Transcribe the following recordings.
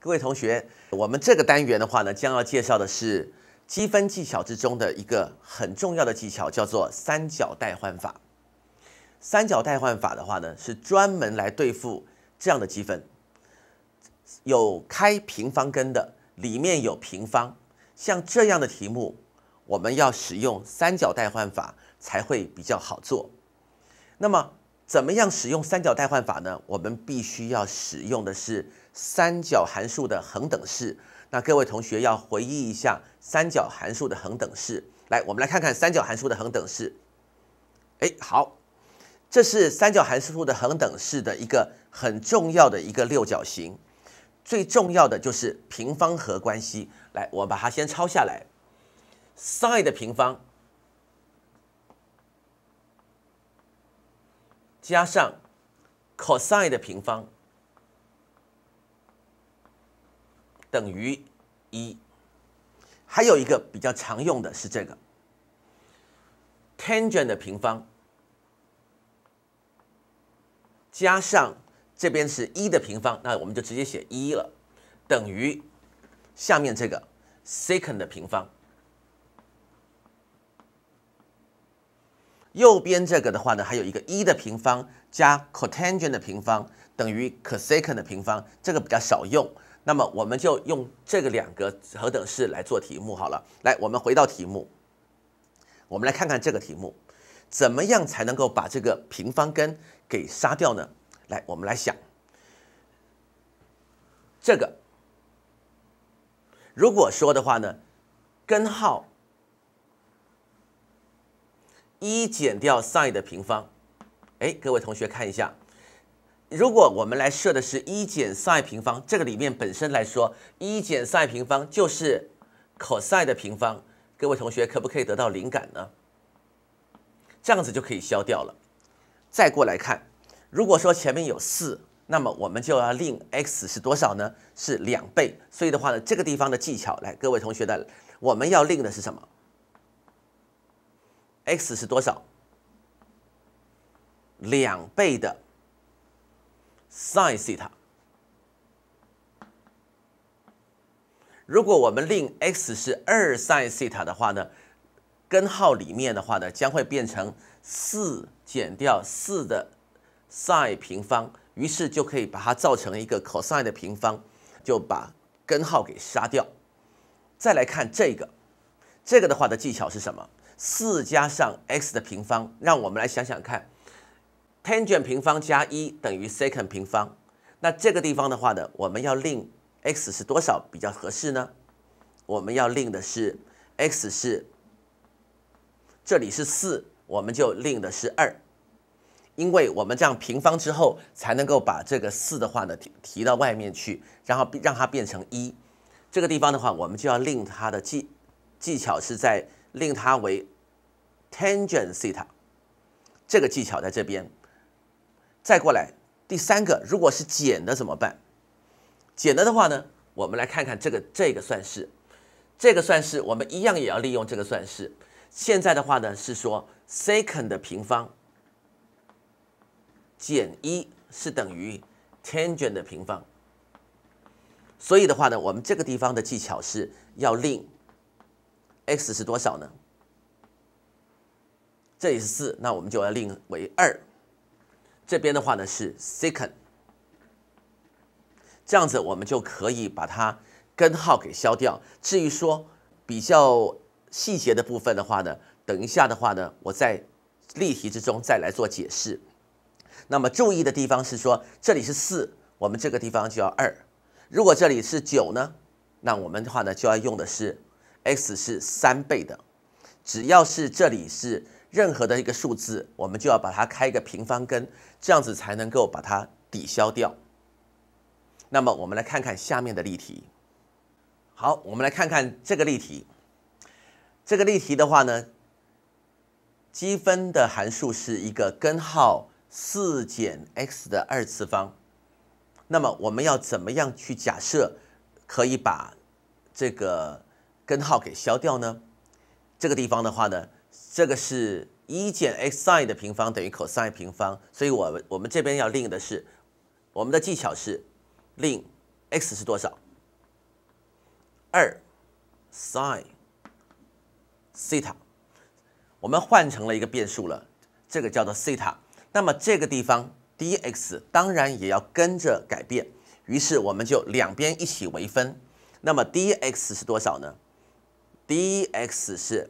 各位同学，我们这个单元的话呢，将要介绍的是积分技巧之中的一个很重要的技巧，叫做三角代换法。三角代换法的话呢，是专门来对付这样的积分，有开平方根的，里面有平方，像这样的题目，我们要使用三角代换法才会比较好做。那么，怎么样使用三角代换法呢？我们必须要使用的是。三角函数的恒等式，那各位同学要回忆一下三角函数的恒等式。来，我们来看看三角函数的恒等式。哎，好，这是三角函数的恒等式的一个很重要的一个六角形，最重要的就是平方和关系。来，我把它先抄下来：sin 的平方加上 cosine 的平方。等于一，还有一个比较常用的是这个，tangent 的平方加上这边是一的平方，那我们就直接写一了，等于下面这个 secant 的平方。右边这个的话呢，还有一个一的平方加 cotangent 的平方等于 cosecant 的平方，这个比较少用。那么我们就用这个两个何等式来做题目好了。来，我们回到题目，我们来看看这个题目，怎么样才能够把这个平方根给杀掉呢？来，我们来想这个，如果说的话呢，根号一减掉 sin 的平方，哎，各位同学看一下。如果我们来设的是一减 sin 平方，这个里面本身来说，一减 sin 平方就是 cos 的平方。各位同学可不可以得到灵感呢？这样子就可以消掉了。再过来看，如果说前面有四，那么我们就要令 x 是多少呢？是两倍。所以的话呢，这个地方的技巧，来，各位同学的，我们要令的是什么？x 是多少？两倍的。sin 西塔，如果我们令 x 是二 sin 西塔的话呢，根号里面的话呢将会变成四减掉四的 sin 平方，于是就可以把它造成一个 cosine 的平方，就把根号给杀掉。再来看这个，这个的话的技巧是什么？四加上 x 的平方，让我们来想想看。tan g e n t 平方加一等于 sec n 平方，那这个地方的话呢，我们要令 x 是多少比较合适呢？我们要令的是 x 是，这里是四，我们就令的是二，因为我们这样平方之后才能够把这个四的话呢提提到外面去，然后让它变成一。这个地方的话，我们就要令它的技技巧是在令它为 tangent theta。这个技巧在这边。再过来，第三个，如果是减的怎么办？减了的话呢，我们来看看这个这个算式，这个算式我们一样也要利用这个算式。现在的话呢，是说 sec n 的平方减一是等于 tangent 的平方。所以的话呢，我们这个地方的技巧是要令 x 是多少呢？这也是四，那我们就要令为二。这边的话呢是 second，这样子我们就可以把它根号给消掉。至于说比较细节的部分的话呢，等一下的话呢，我在例题之中再来做解释。那么注意的地方是说，这里是四，我们这个地方就要二。如果这里是九呢，那我们的话呢就要用的是 x 是三倍的。只要是这里是。任何的一个数字，我们就要把它开一个平方根，这样子才能够把它抵消掉。那么，我们来看看下面的例题。好，我们来看看这个例题。这个例题的话呢，积分的函数是一个根号四减 x 的二次方。那么，我们要怎么样去假设可以把这个根号给消掉呢？这个地方的话呢？这个是一减 x s i n 的平方等于 c o s 平方，所以，我们我们这边要令的是，我们的技巧是，令 x 是多少？二 s i n 西塔，我们换成了一个变数了，这个叫做西塔。那么这个地方 dx 当然也要跟着改变，于是我们就两边一起微分。那么 dx 是多少呢？dx 是。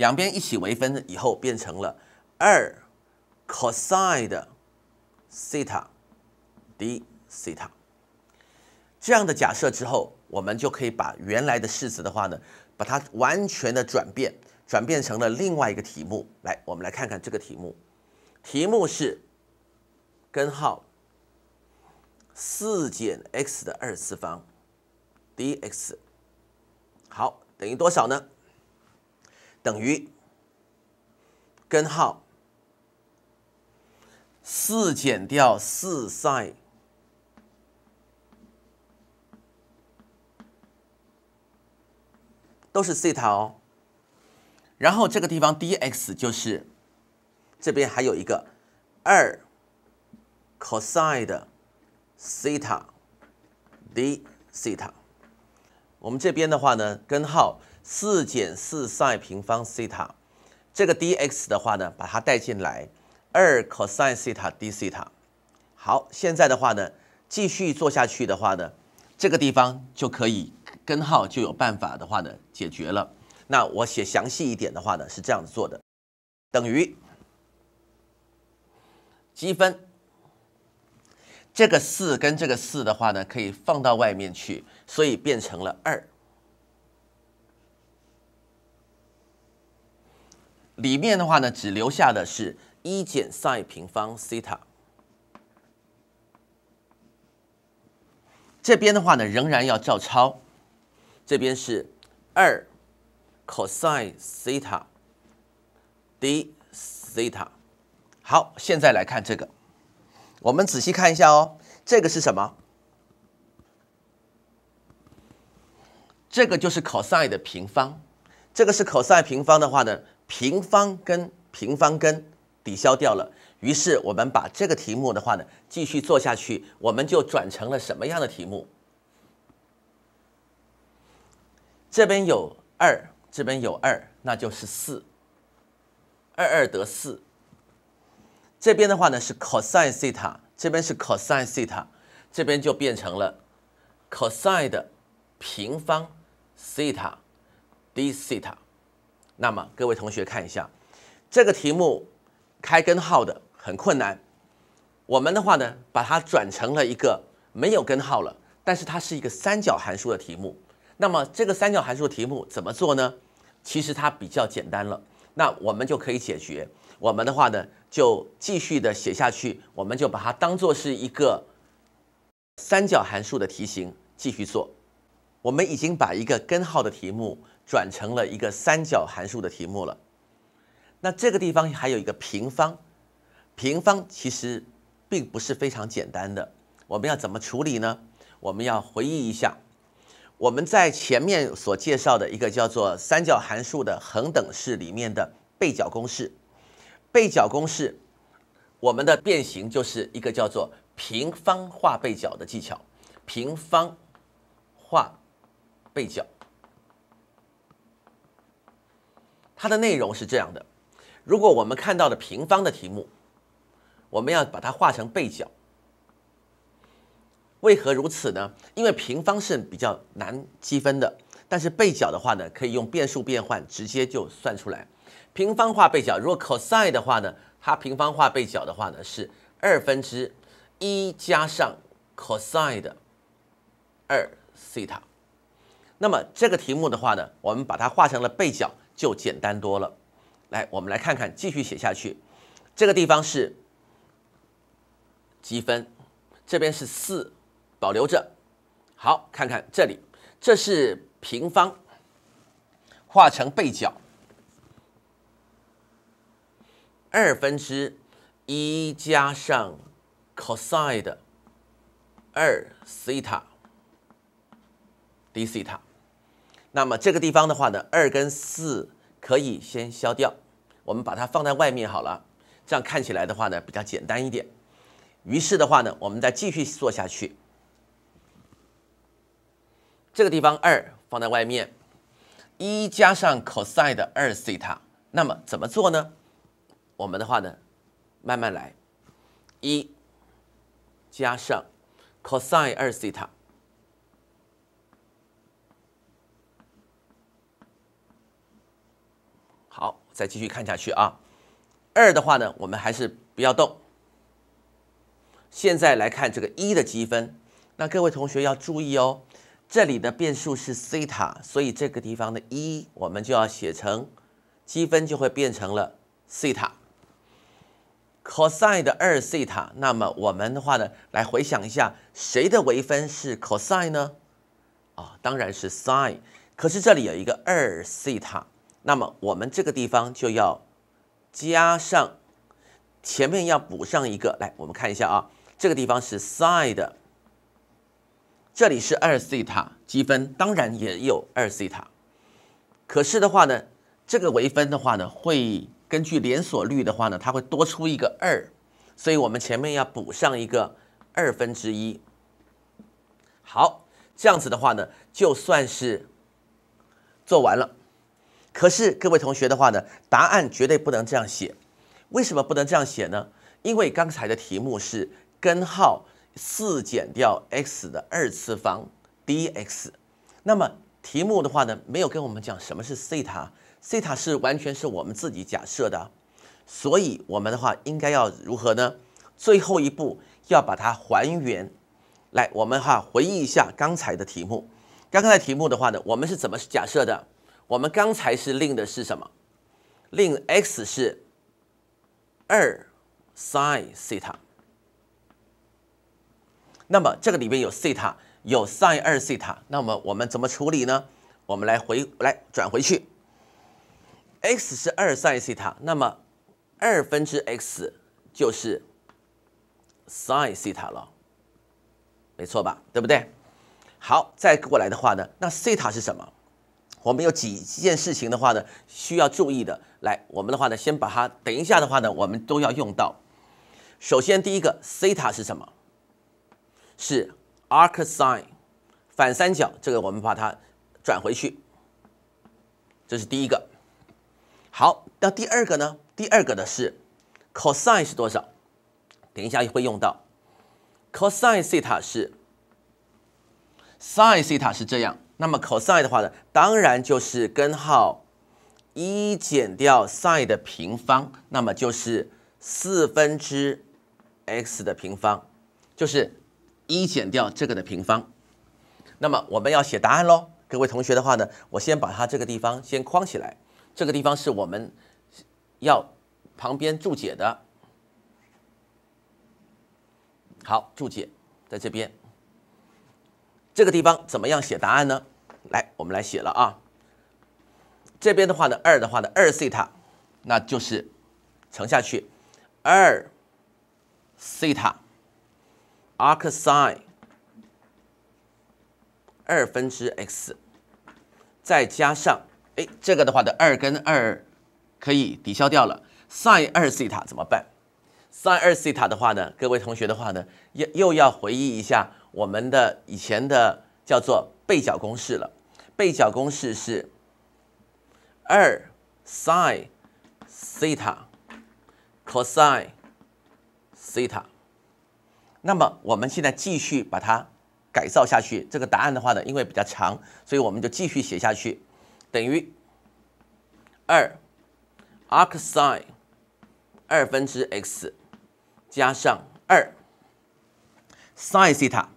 两边一起微分以后变成了二 cosine 的西塔 d 西塔。这样的假设之后，我们就可以把原来的式子的话呢，把它完全的转变，转变成了另外一个题目。来，我们来看看这个题目。题目是根号四减 x 的二次方 dx，好，等于多少呢？等于根号四减掉四 sin 都是西塔哦。然后这个地方 dx 就是这边还有一个二 cosine 西塔 d 西塔。我们这边的话呢，根号。四减四 sin 平方西塔，这个 dx 的话呢，把它带进来，二 c o s 西塔 d 西塔。好，现在的话呢，继续做下去的话呢，这个地方就可以根号就有办法的话呢，解决了。那我写详细一点的话呢，是这样子做的，等于积分，这个四跟这个四的话呢，可以放到外面去，所以变成了二。里面的话呢，只留下的是一减 sin 平方西塔。这边的话呢，仍然要照抄，这边是二 cos 西塔 d 西塔。好，现在来看这个，我们仔细看一下哦，这个是什么？这个就是 cosine 的平方，这个是 cosine 平方的话呢？平方根平方根抵消掉了，于是我们把这个题目的话呢，继续做下去，我们就转成了什么样的题目？这边有二，这边有二，那就是四。二二得四。这边的话呢是 cosine 西塔，这边是 cosine 西塔，这边就变成了 cosine 的平方西塔，d 西塔。那么各位同学看一下，这个题目开根号的很困难，我们的话呢把它转成了一个没有根号了，但是它是一个三角函数的题目。那么这个三角函数的题目怎么做呢？其实它比较简单了，那我们就可以解决。我们的话呢就继续的写下去，我们就把它当做是一个三角函数的题型继续做。我们已经把一个根号的题目。转成了一个三角函数的题目了，那这个地方还有一个平方，平方其实并不是非常简单的，我们要怎么处理呢？我们要回忆一下我们在前面所介绍的一个叫做三角函数的恒等式里面的倍角公式，倍角公式我们的变形就是一个叫做平方化倍角的技巧，平方化倍角。它的内容是这样的：如果我们看到的平方的题目，我们要把它化成倍角。为何如此呢？因为平方是比较难积分的，但是倍角的话呢，可以用变数变换直接就算出来。平方化倍角，如果 cosine 的话呢，它平方化倍角的话呢是二分之一加上 cosine 二西塔。那么这个题目的话呢，我们把它化成了倍角。就简单多了。来，我们来看看，继续写下去。这个地方是积分，这边是四，保留着。好，看看这里，这是平方，化成倍角，二分之一加上 cosine 二西塔 d 西塔。那么这个地方的话呢，二跟四可以先消掉，我们把它放在外面好了，这样看起来的话呢比较简单一点。于是的话呢，我们再继续做下去。这个地方二放在外面，一加上 cosine 二西塔，那么怎么做呢？我们的话呢，慢慢来，一加上 cosine 二西塔。再继续看下去啊，二的话呢，我们还是不要动。现在来看这个一的积分，那各位同学要注意哦，这里的变数是西塔，所以这个地方的一我们就要写成积分就会变成了西塔 cosine 的二西塔。那么我们的话呢，来回想一下，谁的微分是 cosine 呢？啊，当然是 sin，可是这里有一个二西塔。那么我们这个地方就要加上前面要补上一个来，我们看一下啊，这个地方是 s i d e 这里是二西塔积分，当然也有二西塔，可是的话呢，这个微分的话呢，会根据连锁率的话呢，它会多出一个二，所以我们前面要补上一个二分之一。好，这样子的话呢，就算是做完了。可是各位同学的话呢，答案绝对不能这样写，为什么不能这样写呢？因为刚才的题目是根号四减掉 x 的二次方 dx，那么题目的话呢，没有跟我们讲什么是西塔，西塔是完全是我们自己假设的，所以我们的话应该要如何呢？最后一步要把它还原，来，我们哈回忆一下刚才的题目，刚才的题目的话呢，我们是怎么假设的？我们刚才是令的是什么？令 x 是二 sin 西塔。那么这个里边有西塔，有 sin 二西塔。那么我们怎么处理呢？我们来回来转回去。x 是二 sin 西塔，那么二分之 x 就是 sin 西塔了，没错吧？对不对？好，再过来的话呢，那西塔是什么？我们有几件事情的话呢，需要注意的。来，我们的话呢，先把它等一下的话呢，我们都要用到。首先，第一个，西塔是什么？是 arcsine，反三角。这个我们把它转回去。这是第一个。好，那第二个呢？第二个的是 cosine 是多少？等一下会用到。cosine 西塔是，sin 西塔是这样。那么 cosine 的话呢，当然就是根号一减掉 sin 的平方，那么就是四分之 x 的平方，就是一减掉这个的平方。那么我们要写答案喽，各位同学的话呢，我先把它这个地方先框起来，这个地方是我们要旁边注解的。好，注解在这边，这个地方怎么样写答案呢？来，我们来写了啊。这边的话呢，二的话呢，二西塔，那就是乘下去，二西塔，arcsin 二分之 x，再加上，哎，这个的话的二跟二可以抵消掉了，sin 二西塔怎么办？sin 二西塔的话呢，各位同学的话呢，又又要回忆一下我们的以前的叫做。倍角公式了，倍角公式是二 sin 西塔 cos 西塔。那么我们现在继续把它改造下去。这个答案的话呢，因为比较长，所以我们就继续写下去，等于二 arcsin 二分之 x 加上二 sin 西塔。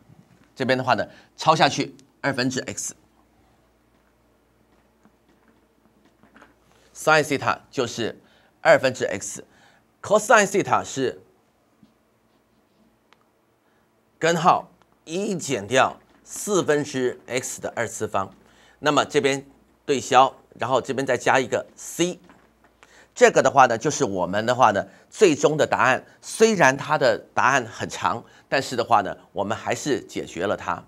这边的话呢，抄下去。二分之 x，sin 西塔就是二分之 x，cos 西塔是根号一减掉四分之 x 的二次方。那么这边对消，然后这边再加一个 c。这个的话呢，就是我们的话呢，最终的答案。虽然它的答案很长，但是的话呢，我们还是解决了它。